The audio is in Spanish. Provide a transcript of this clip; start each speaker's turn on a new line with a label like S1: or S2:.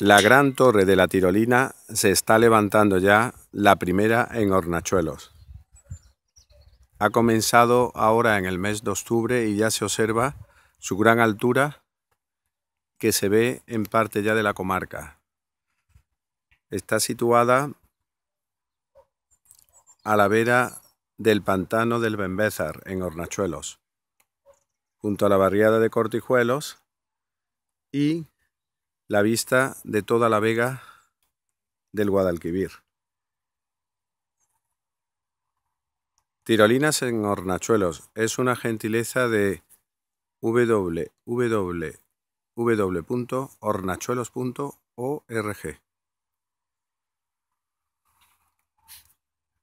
S1: La gran torre de la tirolina se está levantando ya, la primera en Hornachuelos. Ha comenzado ahora en el mes de octubre y ya se observa su gran altura que se ve en parte ya de la comarca. Está situada a la vera del pantano del Bembézar en Hornachuelos, junto a la barriada de Cortijuelos y la vista de toda la vega del Guadalquivir. Tirolinas en hornachuelos es una gentileza de www.hornachuelos.org.